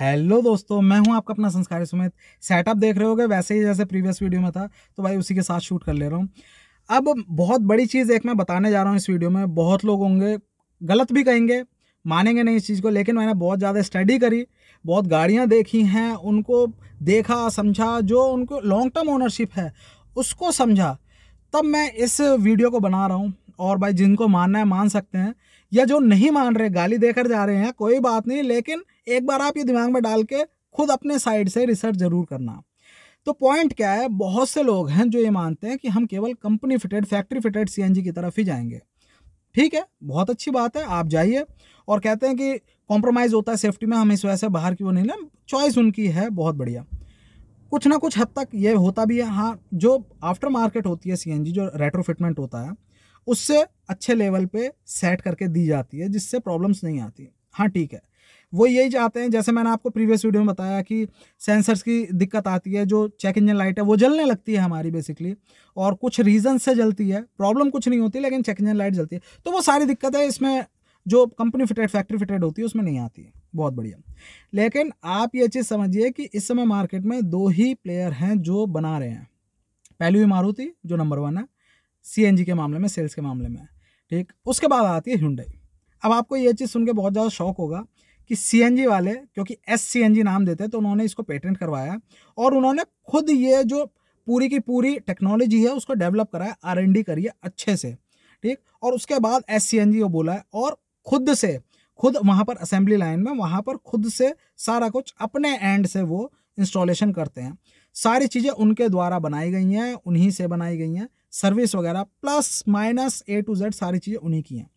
hello दोस्तों मैं हूं आपका अपना संस्कार सुमित सेटअप देख रहे होगे वैसे ही जैसे प्रीवियस वीडियो में था तो भाई उसी के साथ शूट कर ले रहा हूं अब बहुत बड़ी चीज़ एक मैं बताने जा रहा हूं इस वीडियो में बहुत लोग होंगे गलत भी कहेंगे मानेंगे नहीं इस चीज़ को लेकिन मैंने बहुत ज़्यादा स्टडी करी बहुत गाड़ियाँ देखी हैं उनको देखा समझा जो उनको लॉन्ग टर्म ओनरशिप है उसको समझा तब मैं इस वीडियो को बना रहा हूँ और भाई जिनको मानना है मान सकते हैं या जो नहीं मान रहे गाली देकर जा रहे हैं कोई बात नहीं लेकिन एक बार आप ये दिमाग में डाल के खुद अपने साइड से रिसर्च ज़रूर करना तो पॉइंट क्या है बहुत से लोग हैं जो ये मानते हैं कि हम केवल company fitted factory fitted CNG की तरफ ही जाएंगे ठीक है बहुत अच्छी बात है आप जाइए और कहते हैं कि कॉम्प्रोमाइज़ होता है सेफ्टी में हम इस वजह से बाहर क्यों नहीं लें चॉइस उनकी है बहुत बढ़िया कुछ ना कुछ हद तक ये होता भी है हाँ जो आफ्टर मार्केट होती है सीएनजी जो रेट्रोफिटमेंट होता है उससे अच्छे लेवल पे सेट करके दी जाती है जिससे प्रॉब्लम्स नहीं आती हाँ ठीक है वो यही चाहते हैं जैसे मैंने आपको प्रीवियस वीडियो में बताया कि सेंसर्स की दिक्कत आती है जो चेक इंजन लाइट है वो जलने लगती है हमारी बेसिकली और कुछ रीज़न से जलती है प्रॉब्लम कुछ नहीं होती लेकिन चेक इंजन लाइट जलती है तो वो सारी दिक्कतें इसमें जो कंपनी फिटेड फैक्ट्री फिटेड होती है उसमें नहीं आती है बहुत बढ़िया लेकिन आप ये चीज़ समझिए कि इस समय मार्केट में दो ही प्लेयर हैं जो बना रहे हैं पहली हुई मारुति जो नंबर वन है सी के मामले में सेल्स के मामले में ठीक उसके बाद आती है हिंडई अब आपको ये चीज़ सुन के बहुत ज़्यादा शौक होगा कि सी वाले क्योंकि एस सी नाम देते हैं तो उन्होंने इसको पेटेंट करवाया और उन्होंने खुद ये जो पूरी की पूरी टेक्नोलॉजी है उसको डेवलप कराया आर एन डी करिए अच्छे से ठीक और उसके बाद एस सी एन जी वो बोला है और खुद से खुद वहाँ पर असेंबली लाइन में वहाँ पर खुद से सारा कुछ अपने एंड से वो इंस्टॉलेशन करते हैं सारी चीज़ें उनके द्वारा बनाई गई हैं उन्हीं से बनाई गई हैं सर्विस वगैरह plus minus A to Z सारी चीज़ें उन्हीं की हैं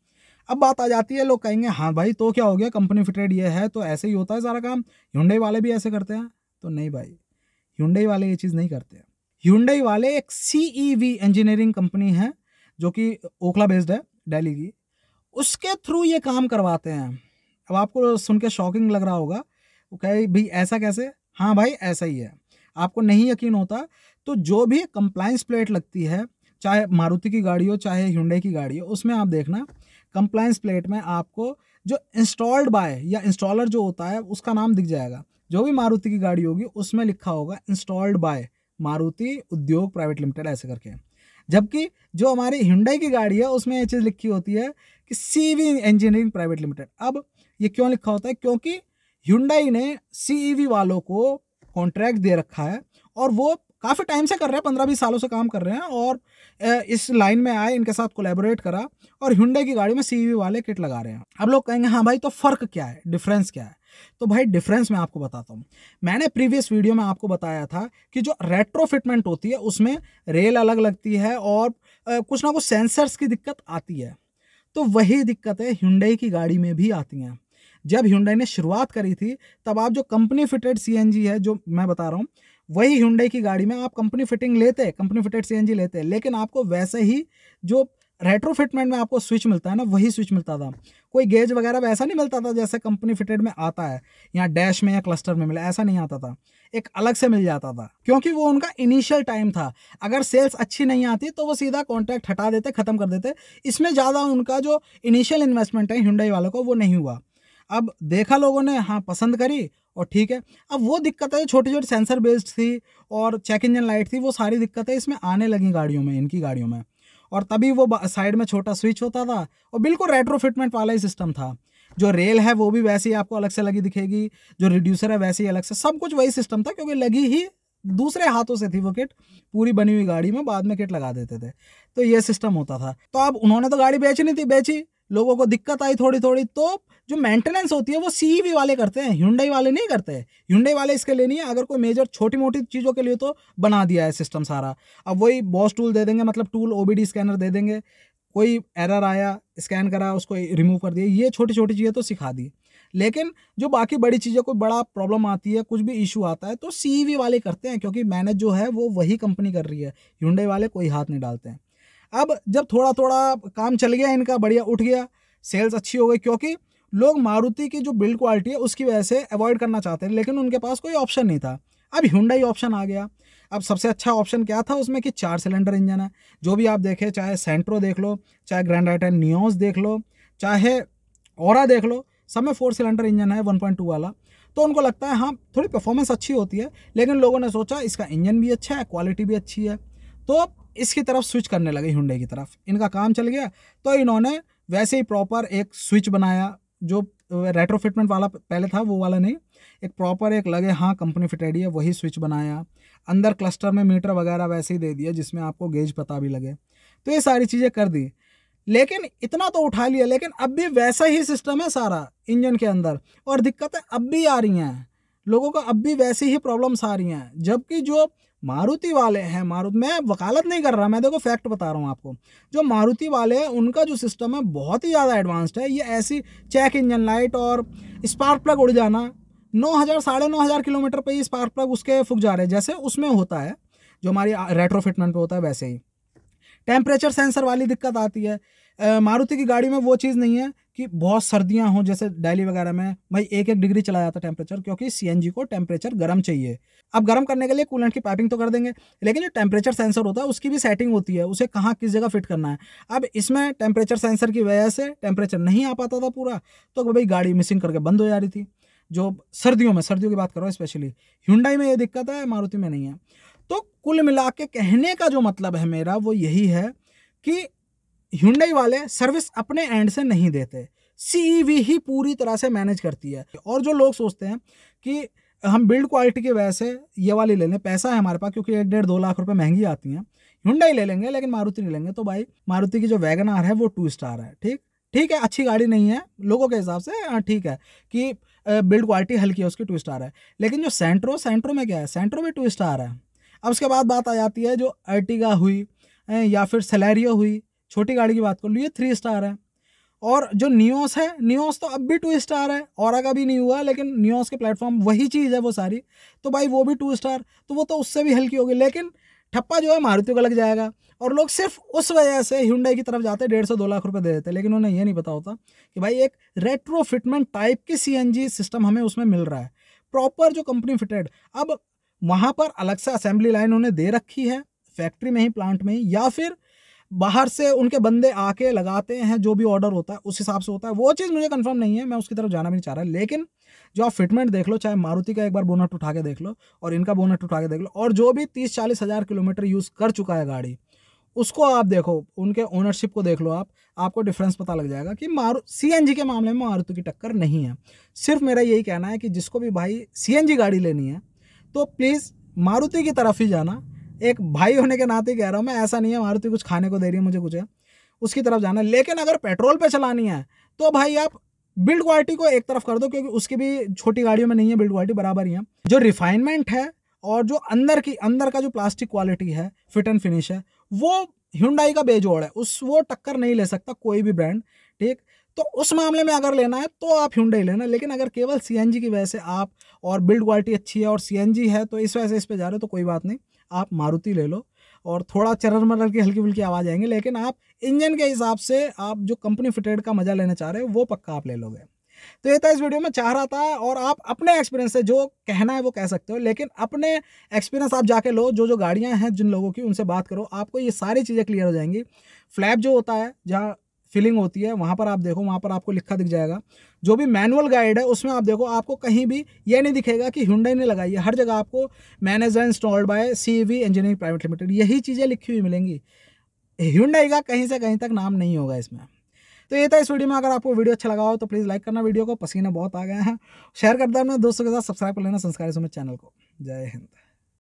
अब बात आ जाती है लोग कहेंगे हाँ भाई तो क्या हो गया कंपनी फिटेड ये है तो ऐसे ही होता है सारा काम हिंडई वाले भी ऐसे करते हैं तो नहीं भाई हिंडई वाले ये चीज़ नहीं करते हैं ह्यूंडई वाले एक सी इंजीनियरिंग कंपनी है जो कि ओखला बेस्ड है डेली की उसके थ्रू ये काम करवाते हैं अब आपको सुन के शॉकिंग लग रहा होगा वो कहे भाई ऐसा कैसे हाँ भाई ऐसा ही है आपको नहीं यकीन होता तो जो भी कंप्लाइंस प्लेट लगती है चाहे मारुति की गाड़ी हो चाहे हिंडई की गाड़ी हो उसमें आप देखना कंप्लायंस प्लेट में आपको जो इंस्टॉल्ड बाय या इंस्टॉलर जो होता है उसका नाम दिख जाएगा जो भी मारुति की गाड़ी होगी उसमें लिखा होगा इंस्टॉल्ड बाय मारुति उद्योग प्राइवेट लिमिटेड ऐसे करके जबकि जो हमारी हिंडई की गाड़ी है उसमें ये चीज़ लिखी होती है कि सी इंजीनियरिंग प्राइवेट लिमिटेड अब ये क्यों लिखा होता है क्योंकि हिंडई ने सी e वालों को कॉन्ट्रैक्ट दे रखा है और वो काफ़ी टाइम से कर रहे हैं पंद्रह बीस सालों से काम कर रहे हैं और इस लाइन में आए इनके साथ कोलेबोरेट करा और हुंडे की गाड़ी में सी वाले किट लगा रहे हैं अब लोग कहेंगे हाँ भाई तो फ़र्क क्या है डिफरेंस क्या है तो भाई डिफरेंस मैं आपको बताता हूँ मैंने प्रीवियस वीडियो में आपको बताया था कि जो रेट्रोफिटमेंट होती है उसमें रेल अलग लगती है और कुछ ना कुछ सेंसर्स की दिक्कत आती है तो वही दिक्कतें हिंडई की गाड़ी में भी आती हैं जब हिंडई ने शुरुआत करी थी तब आप जो कंपनी फिटेड सी है जो मैं बता रहा हूँ वही हुंडई की गाड़ी में आप कंपनी फिटिंग लेते हैं कंपनी फिटेड सी लेते हैं लेकिन आपको वैसे ही जो रेट्रोफिटमेंट में आपको स्विच मिलता है ना वही स्विच मिलता था कोई गेज वगैरह वैसा नहीं मिलता था जैसे कंपनी फिटेड में आता है या डैश में या क्लस्टर में मिला ऐसा नहीं आता था एक अलग से मिल जाता था क्योंकि वो उनका इनिशियल टाइम था अगर सेल्स अच्छी नहीं आती तो वो सीधा कॉन्ट्रैक्ट हटा देते ख़त्म कर देते इसमें ज़्यादा उनका जो इनिशियल इन्वेस्टमेंट है हिंडई वालों को वो नहीं हुआ अब देखा लोगों ने हाँ पसंद करी और ठीक है अब वो दिक्कतें छोटी छोटी सेंसर बेस्ड थी और चेक इंजन लाइट थी वो सारी दिक्कतें इसमें आने लगी गाड़ियों में इनकी गाड़ियों में और तभी वो साइड में छोटा स्विच होता था और बिल्कुल रेट्रो फिटमेंट वाला ही सिस्टम था जो रेल है वो भी वैसे ही आपको अलग से लगी दिखेगी जो रिड्यूसर है वैसे ही अलग से सब कुछ वही सिस्टम था क्योंकि लगी ही दूसरे हाथों से थी वो किट पूरी बनी हुई गाड़ी में बाद में किट लगा देते थे तो ये सिस्टम होता था तो अब उन्होंने तो गाड़ी बेचनी थी बेची लोगों को दिक्कत आई थोड़ी थोड़ी तो जो मेंटेनेंस होती है वो सी वाले करते हैं हुंडई वाले नहीं करते हैं हुंडई वाले इसके लिए नहीं है अगर कोई मेजर छोटी मोटी चीज़ों के लिए तो बना दिया है सिस्टम सारा अब वही बॉस टूल दे देंगे मतलब टूल ओ स्कैनर दे देंगे कोई एरर आया स्कैन करा उसको रिमूव कर दिया ये छोटी छोटी चीज़ें तो सिखा दी लेकिन जो बाकी बड़ी चीज़ें कोई बड़ा प्रॉब्लम आती है कुछ भी इशू आता है तो सी वाले करते हैं क्योंकि मैनेज जो है वो वही कंपनी कर रही है हुंडई वाले कोई हाथ नहीं डालते हैं अब जब थोड़ा थोड़ा काम चल गया इनका बढ़िया उठ गया सेल्स अच्छी हो गई क्योंकि लोग मारुति की जो बिल्ड क्वालिटी है उसकी वजह से अवॉइड करना चाहते थे लेकिन उनके पास कोई ऑप्शन नहीं था अब हुंडई ऑप्शन आ गया अब सबसे अच्छा ऑप्शन क्या था उसमें कि चार सिलेंडर इंजन है जो भी आप देखें चाहे सेंट्रो देख लो चाहे ग्रैंड आइटन न्यूज देख लो चाहे और देख लो सब में फोर सिलेंडर इंजन है वन पॉइंट टू वाला तो उनको लगता है हाँ थोड़ी परफॉर्मेंस अच्छी होती है लेकिन लोगों ने सोचा इसका इंजन भी अच्छा है क्वालिटी भी अच्छी है तो इसकी तरफ स्विच करने लगे हुंडई की तरफ इनका काम चल गया तो इन्होंने वैसे ही प्रॉपर एक स्विच बनाया जो रेट्रोफिटमेंट वाला पहले था वो वाला नहीं एक प्रॉपर एक लगे हाँ कंपनी फिट है वही स्विच बनाया अंदर क्लस्टर में मीटर वगैरह वैसे ही दे दिया जिसमें आपको गेज पता भी लगे तो ये सारी चीज़ें कर दी लेकिन इतना तो उठा लिया लेकिन अब भी वैसा ही सिस्टम है सारा इंजन के अंदर और दिक्कतें अब भी आ रही हैं लोगों को अब भी वैसी ही प्रॉब्लम्स आ रही हैं जबकि जो मारुति वाले हैं मारुति मैं वकालत नहीं कर रहा मैं देखो फैक्ट बता रहा हूँ आपको जो मारुति वाले हैं उनका जो सिस्टम है बहुत ही ज़्यादा एडवांस्ड है ये ऐसी चेक इंजन लाइट और स्पार्क प्लग उड़ जाना नौ हज़ार साढ़े नौ हज़ार किलोमीटर पर ही स्पार्क प्लग उसके फुक जा रहे हैं जैसे उसमें होता है जो हमारी रेट्रोफिटमेंट पर होता है वैसे ही टेम्परेचर सेंसर वाली दिक्कत आती है मारुति की गाड़ी में वो चीज़ नहीं है कि बहुत सर्दियाँ हों जैसे डेली वगैरह में भाई एक एक डिग्री चला जाता टेम्परेचर क्योंकि सी को टेम्परेचर गर्म चाहिए अब गर्म करने के लिए कूलेंट की पाइपिंग तो कर देंगे लेकिन जो टेम्परेचर सेंसर होता है उसकी भी सेटिंग होती है उसे कहाँ किस जगह फिट करना है अब इसमें टेम्परेचर सेंसर की वजह से टेम्परेचर नहीं आ पाता था पूरा तो भाई गाड़ी मिसिंग करके बंद हो जा रही थी जो सर्दियों में सर्दियों की बात करो स्पेशली हिंडाई में ये दिक्कत है मारुति में नहीं है तो कुल मिला के कहने का जो मतलब है मेरा वो यही है कि ह्यूडई वाले सर्विस अपने एंड से नहीं देते सी e ही पूरी तरह से मैनेज करती है और जो लोग सोचते हैं कि हम बिल्ड क्वालिटी की वजह से ये वाली ले लें पैसा है हमारे पास क्योंकि एक डेढ़ दो लाख रुपए महंगी आती हैं हुंडई ले लेंगे लेकिन मारुति नहीं लेंगे तो भाई मारुति की जो वैगन आर है वो टू स्टार है ठीक ठीक है अच्छी गाड़ी नहीं है लोगों के हिसाब से हाँ, ठीक है कि बिल्ड क्वालिटी हल्की है उसकी टू स्टार है लेकिन जो सेंट्रो सेंट्रो में क्या है सेंट्रो में टू स्टार है अब उसके बाद बात आ जाती है जो अर्टिगा हुई या फिर सलेरियो हुई छोटी गाड़ी की बात कर लो ये थ्री स्टार है और जो न्यूस है न्यूस तो अब भी टू स्टार है और का भी नहीं हुआ लेकिन न्यूस के प्लेटफॉर्म वही चीज़ है वो सारी तो भाई वो भी टू स्टार तो वो तो उससे भी हल्की होगी लेकिन ठप्पा जो है मारुति का लग जाएगा और लोग सिर्फ उस वजह से हिंडई की तरफ जाते हैं डेढ़ सौ दो लाख रुपए दे देते हैं लेकिन उन्हें यह नहीं पता होता कि भाई एक रेट्रो फिटमेंट टाइप की सी सिस्टम हमें उसमें मिल रहा है प्रॉपर जो कंपनी फिटेड अब वहाँ पर अलग से असेंबली लाइन उन्हें दे रखी है फैक्ट्री में ही प्लांट में ही या फिर बाहर से उनके बंदे आके लगाते हैं जो भी ऑर्डर होता है उस हिसाब से होता है वो चीज़ मुझे कंफर्म नहीं है मैं उसकी तरफ जाना भी नहीं चाह रहा लेकिन जो आप फिटमेंट देख लो चाहे मारुति का एक बार बोनट उठा के देख लो और इनका बोनट उठा के देख लो और जो भी तीस चालीस हज़ार किलोमीटर यूज़ कर चुका है गाड़ी उसको आप देखो उनके ओनरशिप को देख लो आप आपको डिफरेंस पता लग जाएगा कि मारू सी के मामले में मारुति की टक्कर नहीं है सिर्फ मेरा यही कहना है कि जिसको भी भाई सी गाड़ी लेनी है तो प्लीज़ मारुति की तरफ ही जाना एक भाई होने के नाते कह रहा हूँ मैं ऐसा नहीं है मारुति कुछ खाने को दे रही है मुझे कुछ है उसकी तरफ जाना लेकिन अगर पेट्रोल पे चलानी है तो भाई आप बिल्ड क्वालिटी को एक तरफ कर दो क्योंकि उसकी भी छोटी गाड़ियों में नहीं है बिल्ड क्वालिटी बराबर ही है जो रिफाइनमेंट है और जो अंदर की अंदर का जो प्लास्टिक क्वालिटी है फिट एंड फिनिश है वो ह्यूंडाई का बेजोड़ है उस वो टक्कर नहीं ले सकता कोई भी ब्रांड ठीक तो उस मामले में अगर लेना है तो आप ह्यूंडई लेना लेकिन अगर केवल सी की वजह से आप और बिल्ड क्वालिटी अच्छी है और सी है तो इस वजह से इस पर जा रहे हो तो कोई बात नहीं आप मारुति ले लो और थोड़ा चरण मरल की हल्की फुल्की आवाज़ आएंगे लेकिन आप इंजन के हिसाब से आप जो कंपनी फिटेड का मज़ा लेना चाह रहे हो वो पक्का आप ले लोगे तो ये था इस वीडियो में चाह रहा था और आप अपने एक्सपीरियंस से जो कहना है वो कह सकते हो लेकिन अपने एक्सपीरियंस आप जाके लो जो जो गाड़ियाँ हैं जिन लोगों की उनसे बात करो आपको ये सारी चीज़ें क्लियर हो जाएंगी फ्लैप जो होता है जहाँ फिलिंग होती है वहाँ पर आप देखो वहाँ पर आपको लिखा दिख जाएगा जो भी मैनुअल गाइड है उसमें आप देखो आपको कहीं भी ये नहीं दिखेगा कि हुंडई ने लगाई है हर जगह आपको manager installed by C V engineering private limited यही चीज़ें लिखी हुई मिलेंगी हुंडई का कहीं से कहीं तक नाम नहीं होगा इसमें तो ये था इस वीडियो में अगर आपको वीडियो अच्छा लगा हो तो प्लीज़ लाइक करना वीडियो को पसीना बहुत आ गया है शेयर कर देना दोस्तों के साथ सब्सक्राइब कर लेना संस्कार चैनल को जय हिंद